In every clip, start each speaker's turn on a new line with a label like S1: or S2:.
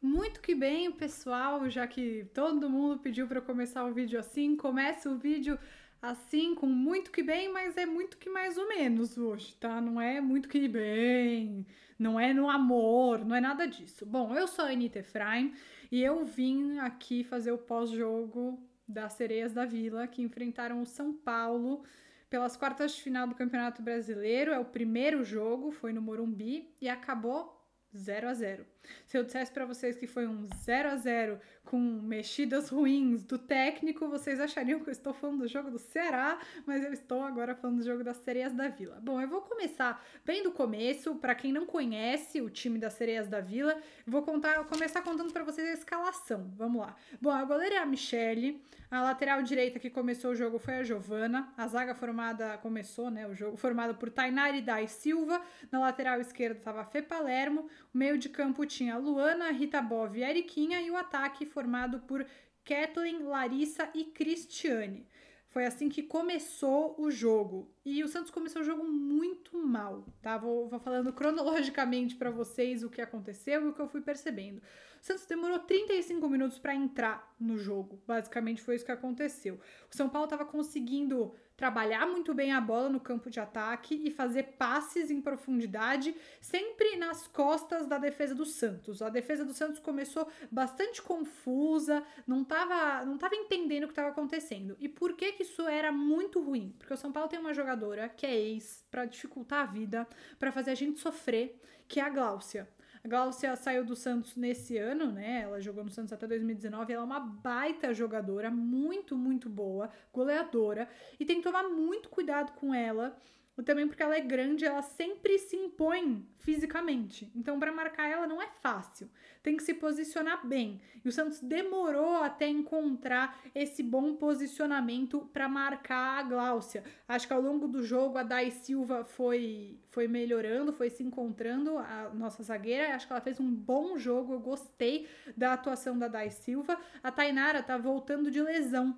S1: Muito que bem, pessoal, já que todo mundo pediu para começar o vídeo assim, começa o vídeo assim com muito que bem, mas é muito que mais ou menos hoje, tá? Não é muito que bem, não é no amor, não é nada disso. Bom, eu sou a Anitta Efraim e eu vim aqui fazer o pós-jogo das Sereias da Vila, que enfrentaram o São Paulo pelas quartas de final do Campeonato Brasileiro. É o primeiro jogo, foi no Morumbi e acabou 0 a 0. Se eu dissesse para vocês que foi um 0 a 0 com mexidas ruins do técnico, vocês achariam que eu estou falando do jogo do Ceará, mas eu estou agora falando do jogo das Sereias da Vila. Bom, eu vou começar bem do começo, para quem não conhece o time das Sereias da Vila, vou contar, começar contando para vocês a escalação. Vamos lá. Bom, a goleira é a Michele, a lateral direita que começou o jogo foi a Giovana, a zaga formada começou, né, o jogo formada por Tainari Dai Silva, na lateral esquerda estava a Fê Palermo, Meio de campo tinha Luana, Rita Bov e Eriquinha e o ataque formado por Kathleen, Larissa e Cristiane. Foi assim que começou o jogo. E o Santos começou o jogo muito mal, tá? Vou, vou falando cronologicamente para vocês o que aconteceu e o que eu fui percebendo. O Santos demorou 35 minutos para entrar no jogo. Basicamente foi isso que aconteceu. O São Paulo estava conseguindo trabalhar muito bem a bola no campo de ataque e fazer passes em profundidade, sempre nas costas da defesa do Santos. A defesa do Santos começou bastante confusa, não estava não tava entendendo o que estava acontecendo. E por que que isso era muito ruim? Porque o São Paulo tem uma jogadora que é ex para dificultar a vida, para fazer a gente sofrer, que é a Gláucia. A Glaucia saiu do Santos nesse ano, né? Ela jogou no Santos até 2019. Ela é uma baita jogadora, muito, muito boa, goleadora. E tem que tomar muito cuidado com ela também porque ela é grande, ela sempre se impõe fisicamente. Então, para marcar ela não é fácil. Tem que se posicionar bem. E o Santos demorou até encontrar esse bom posicionamento para marcar a Gláucia. Acho que ao longo do jogo a Dai Silva foi foi melhorando, foi se encontrando a nossa zagueira. Acho que ela fez um bom jogo. Eu gostei da atuação da Dai Silva. A Tainara tá voltando de lesão.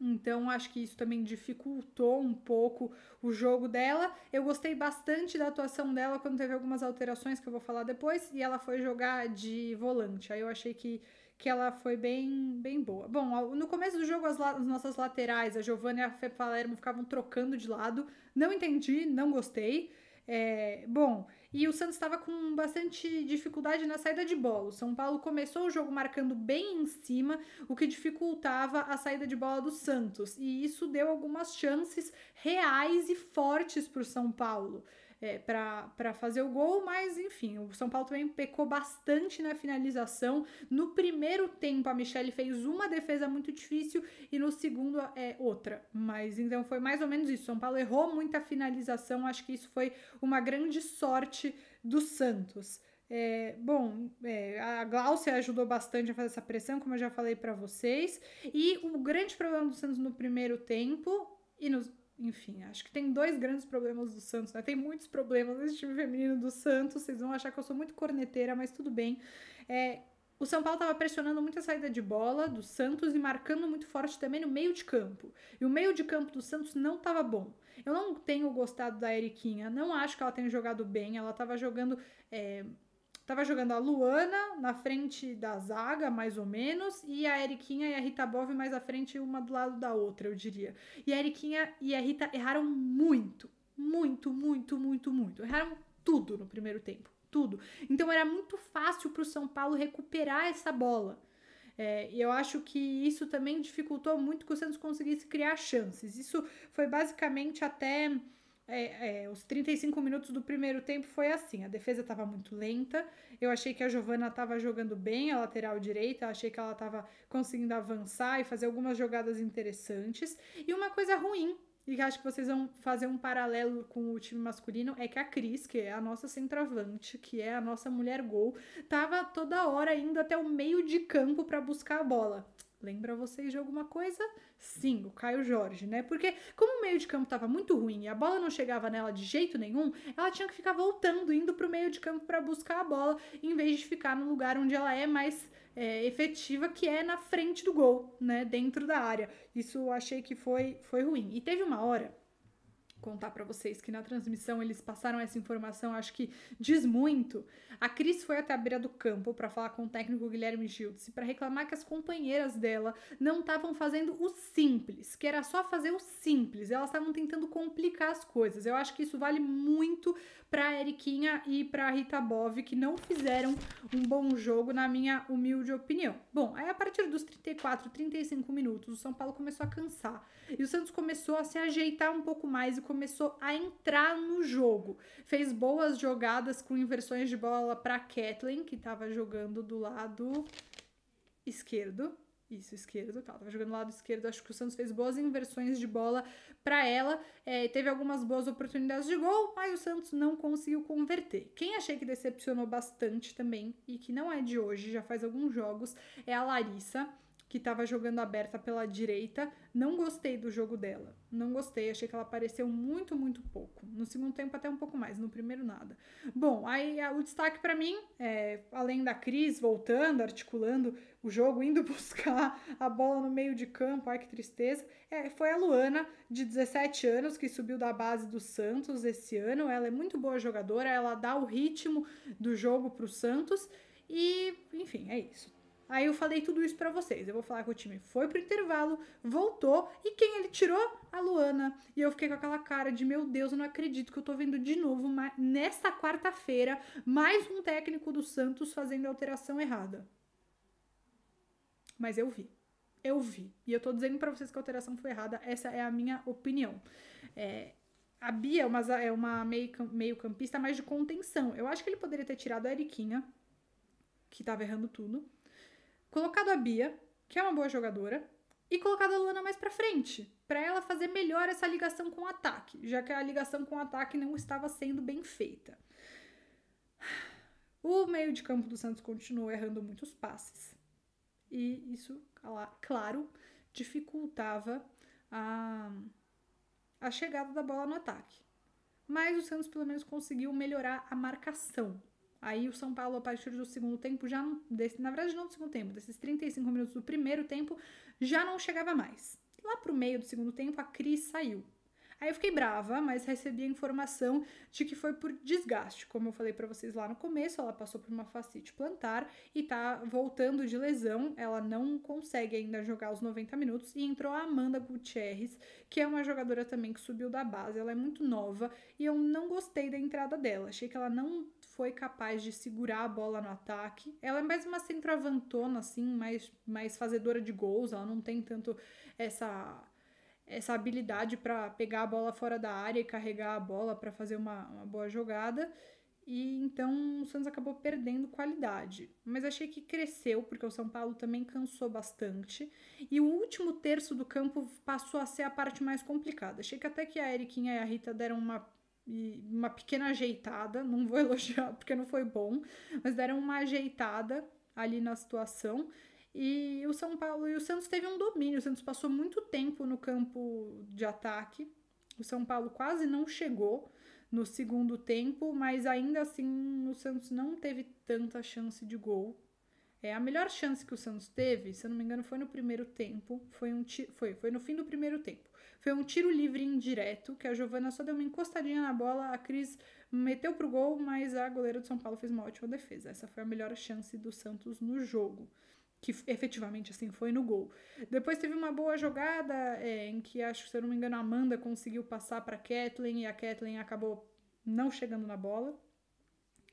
S1: Então acho que isso também dificultou um pouco o jogo dela. Eu gostei bastante da atuação dela quando teve algumas alterações que eu vou falar depois e ela foi jogar de volante. Aí eu achei que, que ela foi bem bem boa. Bom, no começo do jogo as, as nossas laterais, a Giovanna e a Fê Palermo ficavam trocando de lado. Não entendi, não gostei. É, bom, e o Santos estava com bastante dificuldade na saída de bola. O São Paulo começou o jogo marcando bem em cima, o que dificultava a saída de bola do Santos. E isso deu algumas chances reais e fortes para o São Paulo é, para fazer o gol, mas enfim, o São Paulo também pecou bastante na finalização. No primeiro tempo, a Michelle fez uma defesa muito difícil e no segundo é outra. Mas então foi mais ou menos isso. São Paulo errou muita finalização, acho que isso foi uma grande sorte do Santos. É, bom, é, a Glaucia ajudou bastante a fazer essa pressão, como eu já falei para vocês. E o grande problema do Santos no primeiro tempo e nos, enfim, acho que tem dois grandes problemas do Santos, né? Tem muitos problemas nesse time feminino do Santos. Vocês vão achar que eu sou muito corneteira, mas tudo bem. É, o São Paulo estava pressionando muito a saída de bola do Santos e marcando muito forte também no meio de campo. E o meio de campo do Santos não estava bom. Eu não tenho gostado da Eriquinha, não acho que ela tenha jogado bem. Ela estava jogando. É, Tava jogando a Luana na frente da zaga, mais ou menos, e a Eriquinha e a Rita Bov mais à frente, uma do lado da outra, eu diria. E a Eriquinha e a Rita erraram muito, muito, muito, muito, muito. Erraram tudo no primeiro tempo, tudo. Então era muito fácil para o São Paulo recuperar essa bola. É, e eu acho que isso também dificultou muito que o Santos conseguisse criar chances. Isso foi basicamente até é, é, os 35 minutos do primeiro tempo foi assim. A defesa estava muito lenta. Eu achei que a Giovana estava jogando bem a lateral direita. Achei que ela estava conseguindo avançar e fazer algumas jogadas interessantes. E uma coisa ruim e que acho que vocês vão fazer um paralelo com o time masculino, é que a Cris, que é a nossa centroavante, que é a nossa mulher gol, tava toda hora indo até o meio de campo para buscar a bola. Lembra vocês de alguma coisa? Sim, o Caio Jorge, né? Porque como o meio de campo estava muito ruim e a bola não chegava nela de jeito nenhum, ela tinha que ficar voltando, indo para o meio de campo para buscar a bola, em vez de ficar no lugar onde ela é mais é, efetiva, que é na frente do gol, né? Dentro da área. Isso eu achei que foi, foi ruim. E teve uma hora contar para vocês que na transmissão eles passaram essa informação, acho que diz muito. A Cris foi até a beira do campo para falar com o técnico Guilherme Gildes e para reclamar que as companheiras dela não estavam fazendo o simples, que era só fazer o simples. Elas estavam tentando complicar as coisas. Eu acho que isso vale muito para Eriquinha e para Rita Bov, que não fizeram um bom jogo na minha humilde opinião. Bom, aí a partir dos 34, 35 minutos, o São Paulo começou a cansar e o Santos começou a se ajeitar um pouco mais e começou a entrar no jogo. Fez boas jogadas com inversões de bola para Kathleen, que estava jogando do lado esquerdo. Isso, esquerdo, tá, ela tava jogando do lado esquerdo. Acho que o Santos fez boas inversões de bola para ela. É, teve algumas boas oportunidades de gol, mas o Santos não conseguiu converter. Quem achei que decepcionou bastante também, e que não é de hoje, já faz alguns jogos, é a Larissa que estava jogando aberta pela direita. Não gostei do jogo dela. Não gostei, achei que ela apareceu muito, muito pouco. No segundo tempo, até um pouco mais, no primeiro, nada. Bom, aí a, o destaque para mim, é, além da Cris voltando, articulando o jogo, indo buscar a bola no meio de campo, ai que tristeza, é, foi a Luana, de 17 anos, que subiu da base do Santos esse ano. Ela é muito boa jogadora, ela dá o ritmo do jogo para o Santos. E, enfim, é isso. Aí eu falei tudo isso para vocês. Eu vou falar que o time foi pro intervalo, voltou e quem ele tirou? A Luana. E eu fiquei com aquela cara de meu Deus, eu não acredito que eu tô vendo de novo nesta quarta-feira mais um técnico do Santos fazendo alteração errada. Mas eu vi. Eu vi. E eu tô dizendo para vocês que a alteração foi errada. Essa é a minha opinião. É, a Bia é uma, é uma meio, meio campista mais de contenção. Eu acho que ele poderia ter tirado a Eriquinha, que tava errando tudo colocado a Bia, que é uma boa jogadora, e colocado a Luana mais para frente, para ela fazer melhor essa ligação com o ataque, já que a ligação com o ataque não estava sendo bem feita. O meio de campo do Santos continuou errando muitos passes. E isso, claro, dificultava a, a chegada da bola no ataque. Mas o Santos pelo menos conseguiu melhorar a marcação Aí o São Paulo, a partir do segundo tempo, já não. Desse, na verdade, não do segundo tempo, desses 35 minutos do primeiro tempo, já não chegava mais. Lá pro meio do segundo tempo, a Cris saiu. Aí eu fiquei brava, mas recebi a informação de que foi por desgaste. Como eu falei para vocês lá no começo, ela passou por uma fascite plantar e tá voltando de lesão. Ela não consegue ainda jogar os 90 minutos e entrou a Amanda Gutierrez, que é uma jogadora também que subiu da base. Ela é muito nova e eu não gostei da entrada dela. Achei que ela não foi capaz de segurar a bola no ataque. Ela é mais uma centroavantona, assim, mais, mais fazedora de gols. Ela não tem tanto essa essa habilidade para pegar a bola fora da área e carregar a bola para fazer uma, uma boa jogada. E então o Santos acabou perdendo qualidade. Mas achei que cresceu, porque o São Paulo também cansou bastante. E o último terço do campo passou a ser a parte mais complicada. Achei que até que a Eriquinha e a Rita deram uma, uma pequena ajeitada. Não vou elogiar porque não foi bom, mas deram uma ajeitada ali na situação. E o São Paulo e o Santos teve um domínio. O Santos passou muito tempo no campo de ataque. O São Paulo quase não chegou no segundo tempo, mas ainda assim o Santos não teve tanta chance de gol. É, a melhor chance que o Santos teve, se eu não me engano, foi no primeiro tempo. Foi, um foi, foi no fim do primeiro tempo. Foi um tiro livre indireto, que a Giovana só deu uma encostadinha na bola, a Cris meteu pro gol, mas a goleira do São Paulo fez uma ótima defesa. Essa foi a melhor chance do Santos no jogo que efetivamente assim foi no gol. Depois teve uma boa jogada é, em que acho que se eu não me engano a Amanda conseguiu passar para Kathleen e a Kathleen acabou não chegando na bola.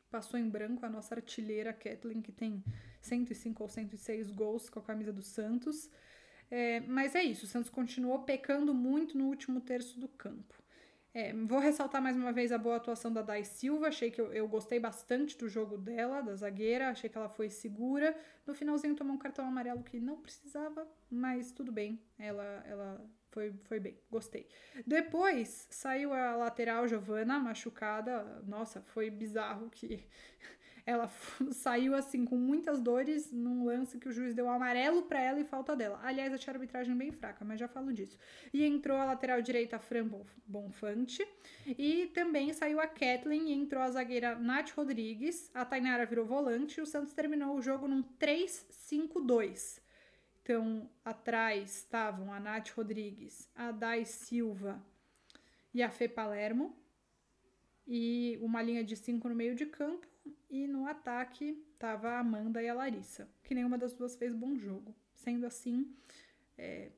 S1: Passou em branco a nossa artilheira Kathleen que tem 105 ou 106 gols com a camisa do Santos. É, mas é isso, o Santos continuou pecando muito no último terço do campo. É, vou ressaltar mais uma vez a boa atuação da Dai Silva. Achei que eu, eu, gostei bastante do jogo dela, da zagueira. Achei que ela foi segura. No finalzinho tomou um cartão amarelo que não precisava, mas tudo bem. Ela, ela foi, foi bem, gostei. Depois saiu a lateral Giovana, machucada. Nossa, foi bizarro que ela saiu assim com muitas dores num lance que o juiz deu amarelo para ela e falta dela. Aliás, achei a arbitragem bem fraca, mas já falo disso. E entrou a lateral direita Fran Bonfante e também saiu a Kathleen e entrou a zagueira Nath Rodrigues. A Tainara virou volante e o Santos terminou o jogo num 3-5-2. Então, atrás estavam a Nath Rodrigues, a Dai Silva e a Fê Palermo. E uma linha de cinco no meio de campo, e no ataque tava a Amanda e a Larissa, que nenhuma das duas fez bom jogo. Sendo assim, é,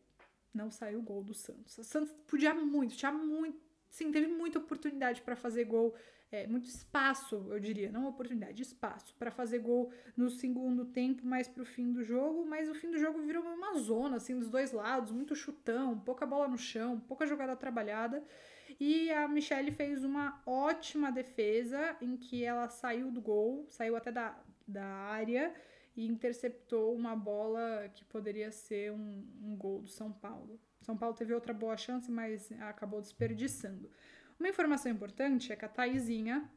S1: não saiu o gol do Santos. O Santos podia muito, tinha muito, sim, teve muita oportunidade para fazer gol, é, muito espaço, eu diria, não oportunidade, espaço para fazer gol no segundo tempo, mais pro fim do jogo, mas o fim do jogo virou uma zona assim dos dois lados, muito chutão, pouca bola no chão, pouca jogada trabalhada. E a Michelle fez uma ótima defesa em que ela saiu do gol, saiu até da, da área e interceptou uma bola que poderia ser um, um gol do São Paulo. São Paulo teve outra boa chance, mas acabou desperdiçando. Uma informação importante é que a Taizinha,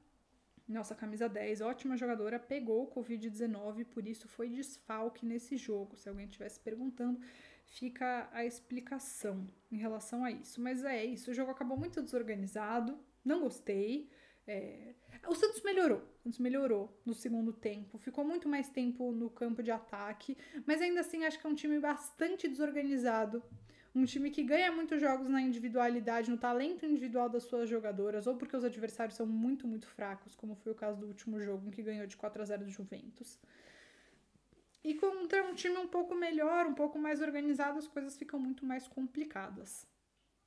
S1: nossa camisa 10, ótima jogadora, pegou o Covid-19, por isso foi desfalque nesse jogo. Se alguém estivesse perguntando, fica a explicação em relação a isso. Mas é isso, o jogo acabou muito desorganizado, não gostei. É... O Santos melhorou, o Santos melhorou no segundo tempo, ficou muito mais tempo no campo de ataque, mas ainda assim acho que é um time bastante desorganizado. Um time que ganha muitos jogos na individualidade, no talento individual das suas jogadoras, ou porque os adversários são muito, muito fracos, como foi o caso do último jogo, em que ganhou de 4 a 0 do Juventus. E contra um time um pouco melhor, um pouco mais organizado, as coisas ficam muito mais complicadas.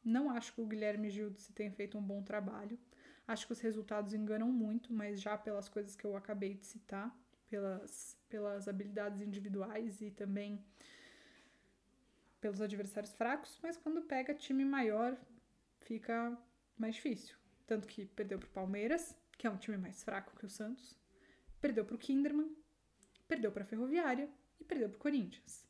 S1: Não acho que o Guilherme Gildo tenha feito um bom trabalho. Acho que os resultados enganam muito, mas já pelas coisas que eu acabei de citar, pelas, pelas habilidades individuais e também pelos adversários fracos, mas quando pega time maior, fica mais difícil. Tanto que perdeu para o Palmeiras, que é um time mais fraco que o Santos, perdeu para o Kinderman, perdeu para a Ferroviária e perdeu para o Corinthians.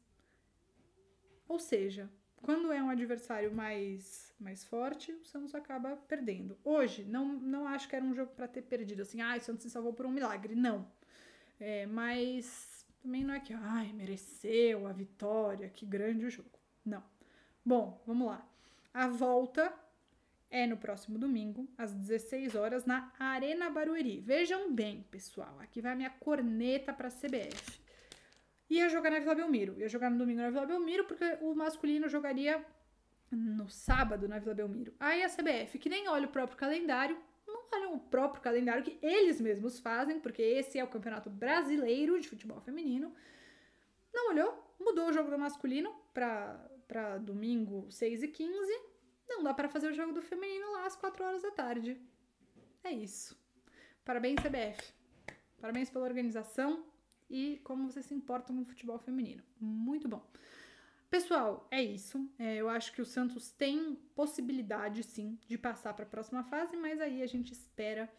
S1: Ou seja, quando é um adversário mais, mais forte, o Santos acaba perdendo. Hoje, não, não acho que era um jogo para ter perdido, assim, ah, o Santos se salvou por um milagre. Não. É, mas também não é que, ai, mereceu a vitória, que grande o jogo. Não. Bom, vamos lá. A volta é no próximo domingo, às 16 horas, na Arena Barueri. Vejam bem, pessoal, aqui vai minha corneta para a CBF. Ia jogar na Vila Belmiro, ia jogar no domingo na Vila Belmiro, porque o masculino jogaria no sábado na Vila Belmiro. Aí a CBF, que nem olha o próprio calendário, não olha o próprio calendário que eles mesmos fazem, porque esse é o Campeonato Brasileiro de Futebol Feminino, não olhou, mudou o jogo do masculino para domingo 6 e 15 não dá para fazer o jogo do feminino lá às 4 horas da tarde. É isso. Parabéns, CBF. Parabéns pela organização e como vocês se importam com o futebol feminino. Muito bom. Pessoal, é isso. É, eu acho que o Santos tem possibilidade, sim, de passar para a próxima fase, mas aí a gente espera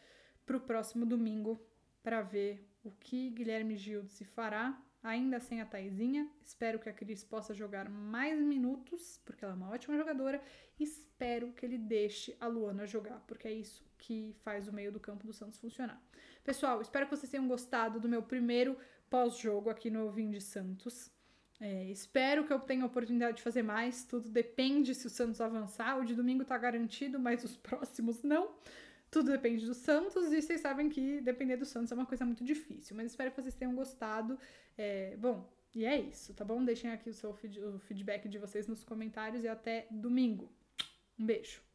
S1: para o próximo domingo para ver o que Guilherme Gildo se fará ainda sem a Taizinha. Espero que a Cris possa jogar mais minutos, porque ela é uma ótima jogadora. Espero que ele deixe a Luana jogar, porque é isso que faz o meio do campo do Santos funcionar. Pessoal, espero que vocês tenham gostado do meu primeiro pós-jogo aqui no Ovim de Santos. É, espero que eu tenha a oportunidade de fazer mais. Tudo depende se o Santos avançar. O de domingo está garantido, mas os próximos não. Tudo depende do Santos e vocês sabem que depender do Santos é uma coisa muito difícil. Mas espero que vocês tenham gostado. É, bom, e é isso, tá bom? Deixem aqui o seu feed, o feedback de vocês nos comentários e até domingo. Um beijo.